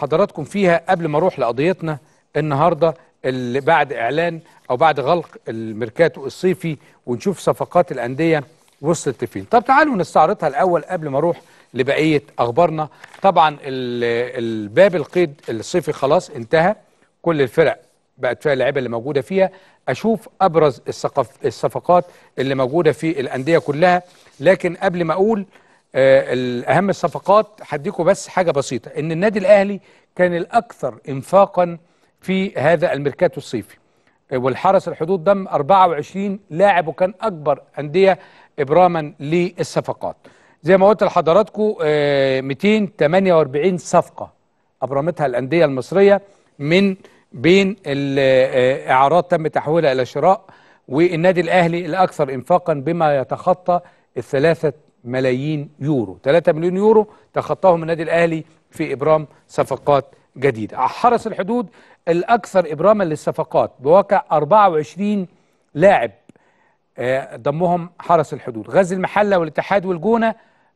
حضراتكم فيها قبل ما اروح لقضيتنا النهارده اللي بعد اعلان او بعد غلق الميركاتو الصيفي ونشوف صفقات الانديه وصلت لفين طب تعالوا نستعرضها الاول قبل ما اروح لبقيه اخبارنا طبعا الباب القيد الصيفي خلاص انتهى كل الفرق بقت فيها اللعيبه اللي موجوده فيها اشوف ابرز الصفقات اللي موجوده في الانديه كلها لكن قبل ما اقول آه، اهم الصفقات هديكم بس حاجه بسيطه ان النادي الاهلي كان الاكثر انفاقا في هذا الميركاتو الصيفي آه، والحرس الحدود ضم 24 لاعب وكان اكبر انديه ابراما للصفقات زي ما قلت لحضراتكم آه، 248 صفقه ابرمتها الانديه المصريه من بين الاعارات تم تحويلها الى شراء والنادي الاهلي الاكثر انفاقا بما يتخطى الثلاثه ملايين يورو 3 مليون يورو تخطاهم النادي الأهلي في إبرام صفقات جديدة حرس الحدود الأكثر إبراما للصفقات بواقع 24 لاعب آه، ضمهم حرس الحدود غزل المحلة والاتحاد والجونة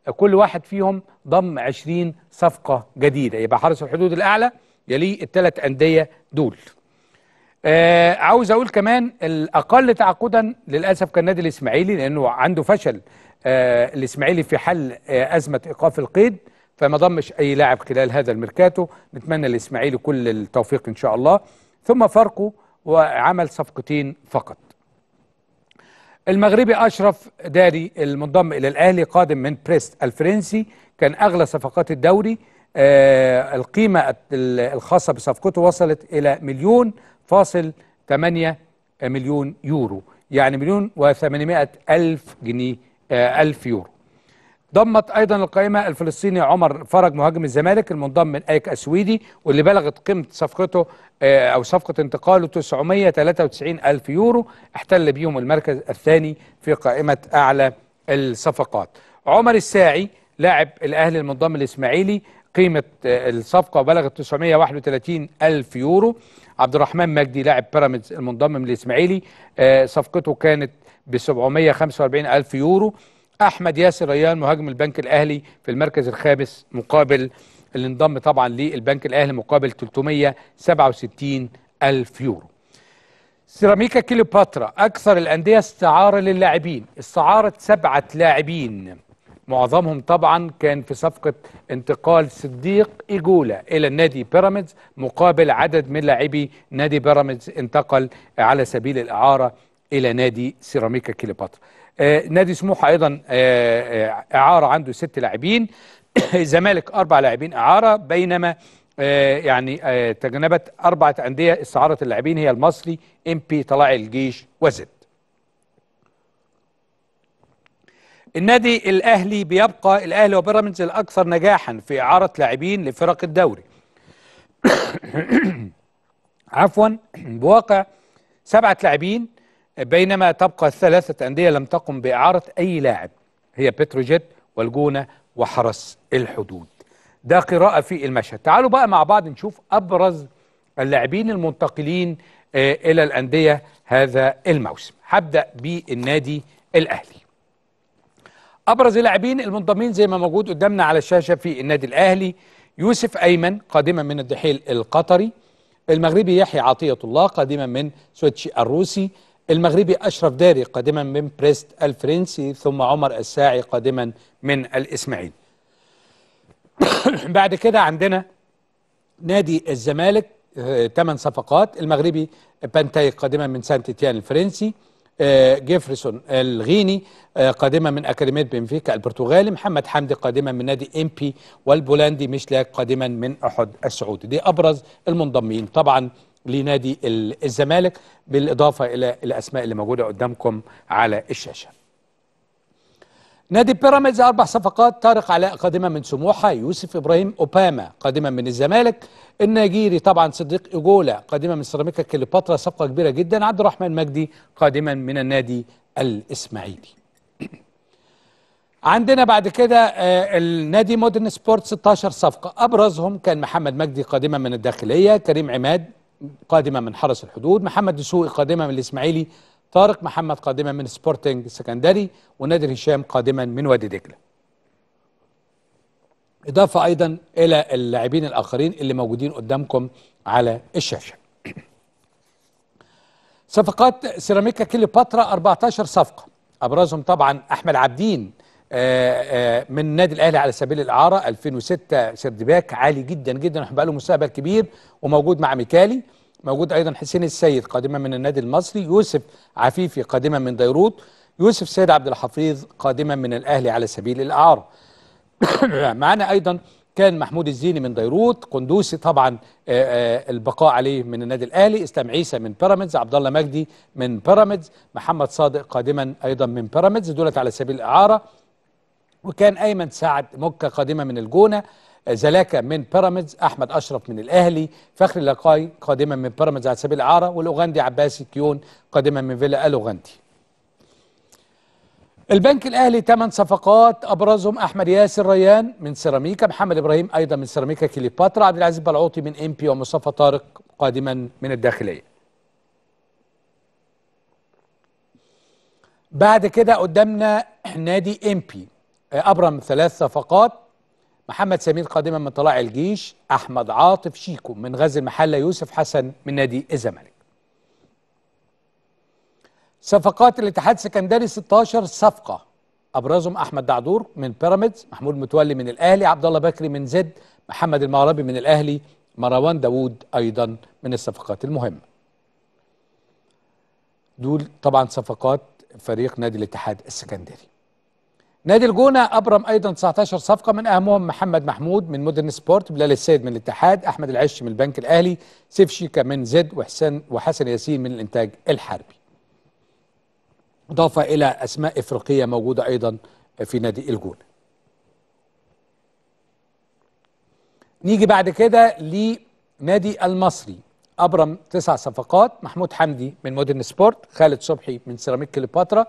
آه، كل واحد فيهم ضم 20 صفقة جديدة يبقى حرس الحدود الأعلى يليه الثلاث أندية دول آه، عاوز اقول كمان الاقل تعاقدا للاسف كان النادي الاسماعيلي لانه عنده فشل آه، الاسماعيلي في حل آه، ازمه ايقاف القيد فما ضمش اي لاعب خلال هذا الميركاتو نتمنى الاسماعيلي كل التوفيق ان شاء الله ثم فرقه وعمل صفقتين فقط المغربي اشرف داري المنضم الى الاهلي قادم من بريست الفرنسي كان اغلى صفقات الدوري آه القيمه الخاصه بصفقته وصلت الى مليون فاصل 8 مليون يورو يعني مليون و800 الف جنيه آه، ألف يورو ضمت ايضا القائمه الفلسطيني عمر فرج مهاجم الزمالك المنضم من ايك أسويدي واللي بلغت قيمه صفقته آه، او صفقه انتقاله 993 الف يورو احتل بيهم المركز الثاني في قائمه اعلى الصفقات عمر الساعي لاعب الاهلي المنضم للاسماعيلي قيمة آه، الصفقة بلغت 931 ألف يورو عبد الرحمن مجدي لاعب بيراميدز المنضم للإسماعيلي آه، صفقته كانت ب 745 ألف يورو أحمد ياسر ريان مهاجم البنك الأهلي في المركز الخامس مقابل اللي انضم طبعا للبنك الأهلي مقابل 367 ألف يورو سيراميكا كيلوباترا أكثر الأندية استعارة للاعبين استعارت سبعة لاعبين معظمهم طبعا كان في صفقة انتقال صديق إيجولا إلى النادي بيراميدز مقابل عدد من لاعبي نادي بيراميدز انتقل على سبيل الإعارة إلى نادي سيراميكا كليوباترا آه نادي سموحة أيضا آه, آه، إعارة عنده ست لاعبين الزمالك أربع لاعبين إعارة بينما آه يعني آه تجنبت أربعة أندية استعارة اللاعبين هي المصري بي طلائع الجيش وزد النادي الاهلي بيبقى الاهلي وبيراميدز الاكثر نجاحا في اعاره لاعبين لفرق الدوري عفوا بواقع سبعه لاعبين بينما تبقى ثلاثه انديه لم تقم باعاره اي لاعب هي بتروجيت والجونه وحرس الحدود ده قراءه في المشهد تعالوا بقى مع بعض نشوف ابرز اللاعبين المنتقلين آه، الى الانديه هذا الموسم هبدا بالنادي الاهلي ابرز اللاعبين المنضمين زي ما موجود قدامنا على الشاشه في النادي الاهلي يوسف ايمن قادما من الدحيل القطري المغربي يحيى عطيه الله قادما من سوتشي الروسي المغربي اشرف داري قادما من بريست الفرنسي ثم عمر الساعي قادما من الاسماعيلي بعد كده عندنا نادي الزمالك ثمان آه، صفقات المغربي بانتاي قادما من سانت تيان الفرنسي جيفرسون الغيني آه، قادمة من أكاديمية بنفيكا البرتغالي محمد حمدي قادما من نادي إمبي والبولندي مشلاك قادما من أحد السعودي دي أبرز المنضمين طبعا لنادي الزمالك بالإضافة إلى الأسماء اللي موجودة قدامكم على الشاشة نادي بيراميدز أربع صفقات طارق علاء قادما من سموحة يوسف إبراهيم أوباما قادما من الزمالك النيجيري طبعا صديق إيجولا قادما من سيراميكا كليوباترا صفقة كبيرة جدا عبد الرحمن مجدي قادما من النادي الإسماعيلي عندنا بعد كده آه، النادي مودرن سبورت 16 صفقة أبرزهم كان محمد مجدي قادما من الداخلية كريم عماد قادما من حرس الحدود محمد دسوقي قادما من الإسماعيلي طارق محمد قادما من سبورتنج سكندري ونادر هشام قادما من وادي دجله إضافة أيضا إلى اللاعبين الآخرين اللي موجودين قدامكم على الشاشة صفقات سيراميكا كليوباترا 14 صفقة أبرزهم طبعا أحمد عابدين آه، آه، من النادي الأهلي على سبيل الإعارة 2006 سردباك عالي جدا جدا بقى له مستقبل كبير وموجود مع ميكالي موجود ايضا حسين السيد قادما من النادي المصري يوسف عفيفي قادما من ديروط يوسف سيد عبد الحفيظ قادما من الاهلي على سبيل الاعاره معنا ايضا كان محمود الزيني من ديروط قندوسي طبعا آه، آه، البقاء عليه من النادي الاهلي اسلام عيسى من بيراميدز عبد الله مجدي من بيراميدز محمد صادق قادما ايضا من بيراميدز دولت على سبيل الاعاره وكان ايمن سعد مكه قادمه من الجونه زلاكا من بيراميدز احمد اشرف من الاهلي فخري لقاي قادما من بيراميدز على سبيل الاعاره والاوغندي عباسي كيون قادما من فيلا الاوغندي البنك الاهلي ثمان صفقات ابرزهم احمد ياسر ريان من سيراميكا محمد ابراهيم ايضا من سيراميكا كليوباترا عبد العزيز بلعوطي من امبي ومصطفى طارق قادما من الداخليه بعد كده قدامنا نادي امبي ابرم ثلاث صفقات محمد سمير قادما من طلاع الجيش أحمد عاطف شيكو من غزل المحلة يوسف حسن من نادي الزمالك صفقات الاتحاد السكندري 16 صفقة أبرزهم أحمد دعدور من بيراميدز محمود متولي من الأهلي عبد الله بكري من زد محمد المغربي من الأهلي مروان داوود أيضا من الصفقات المهمة دول طبعا صفقات فريق نادي الاتحاد السكندري نادي الجونة أبرم أيضا 19 صفقة من أهمهم محمد محمود من مودرن سبورت بلال السيد من الاتحاد أحمد العش من البنك الأهلي سيف شيكا من زد وحسن وحسن ياسين من الإنتاج الحربي إضافة إلى أسماء إفريقية موجودة أيضا في نادي الجونة نيجي بعد كده لنادي المصري أبرم تسع صفقات محمود حمدي من مودرن سبورت خالد صبحي من سيراميك كليوباترا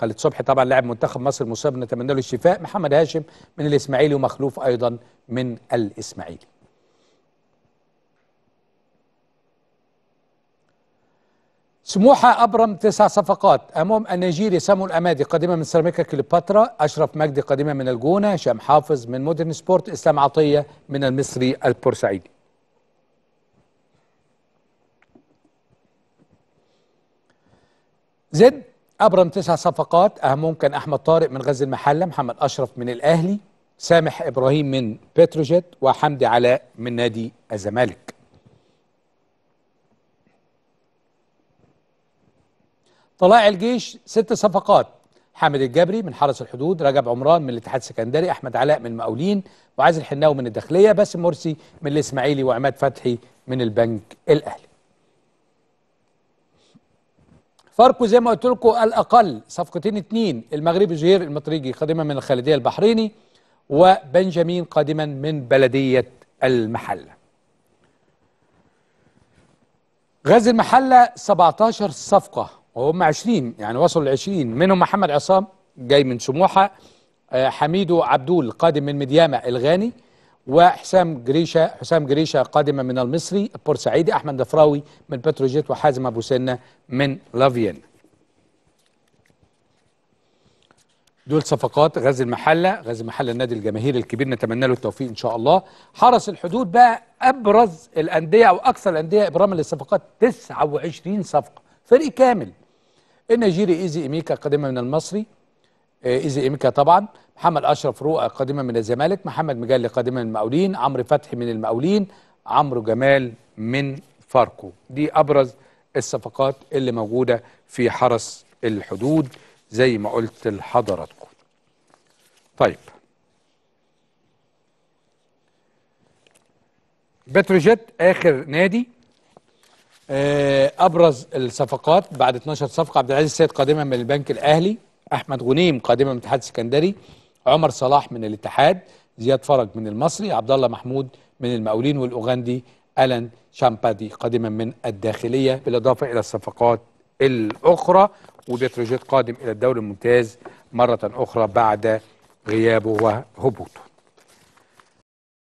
خالد صبحي طبعا لاعب منتخب مصر مصاب نتمنى له الشفاء محمد هاشم من الاسماعيلي ومخلوف ايضا من الاسماعيلي سموحة أبرم تسع صفقات أمام النيجيري سامو الأمادي قادمة من سيراميكا كليوباترا أشرف مجدي قادمة من الجونة هشام حافظ من مودرن سبورت إسلام عطية من المصري البورسعيدي زد أبرم تسع صفقات أهمهم كان أحمد طارق من غزل المحلة محمد أشرف من الأهلي سامح إبراهيم من بتروجيت وحمدي علاء من نادي الزمالك طلائع الجيش ست صفقات حامد الجبري من حرس الحدود رجب عمران من الاتحاد السكندري أحمد علاء من المقاولين وعازل حناوي من الداخلية باسم مرسي من الإسماعيلي وعماد فتحي من البنك الأهلي فاركو زي ما قلت لكم الاقل صفقتين اثنين المغربي زهير المطريجي قادما من الخالديه البحريني وبنجامين قادما من بلديه المحله. غازي المحله 17 صفقه وهم 20 يعني وصلوا ل 20 منهم محمد عصام جاي من سموحه آه، حميدو عبدول قادم من مديامه الغاني وحسام جريشة حسام جريشة قادمة من المصري بورسعيدي أحمد دفراوي من بتروجيت وحازم أبو سنة من لافيان دول صفقات غازي المحلة غازي المحلة النادي الجماهيري الكبير نتمنى له التوفيق إن شاء الله حرس الحدود بقى أبرز الأندية أو أكثر الأندية إبراما للصفقات 29 صفقة فريق كامل النيجيري إيزي إيميكا قادمة من المصري إيه، ايزي امكا طبعا محمد اشرف رؤى قادما من الزمالك محمد مجلي قادما من المقاولين عمرو فتحي من المقاولين عمرو جمال من فاركو دي ابرز الصفقات اللي موجوده في حرس الحدود زي ما قلت لحضراتكم طيب بتروجيت اخر نادي إيه، ابرز الصفقات بعد 12 صفقه عبد العزيز السيد قادما من البنك الاهلي احمد غنيم قادما من الاتحاد السكندري عمر صلاح من الاتحاد زياد فرج من المصري عبد الله محمود من المقاولين والاوغندي الان شامبادي قادما من الداخليه بالاضافه الى الصفقات الاخرى وبيتروجيت قادم الى الدوري الممتاز مره اخرى بعد غيابه وهبوطه